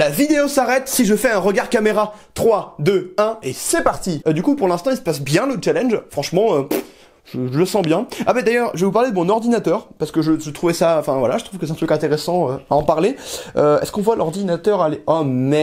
La vidéo s'arrête si je fais un regard caméra. 3, 2, 1 et c'est parti euh, Du coup pour l'instant il se passe bien le challenge, franchement... Euh, je, le sens bien. Ah bah d'ailleurs, je vais vous parler de mon ordinateur, parce que je, je trouvais ça, enfin voilà, je trouve que c'est un truc intéressant euh, à en parler. Est-ce qu'on voit l'ordinateur aller... Oh merde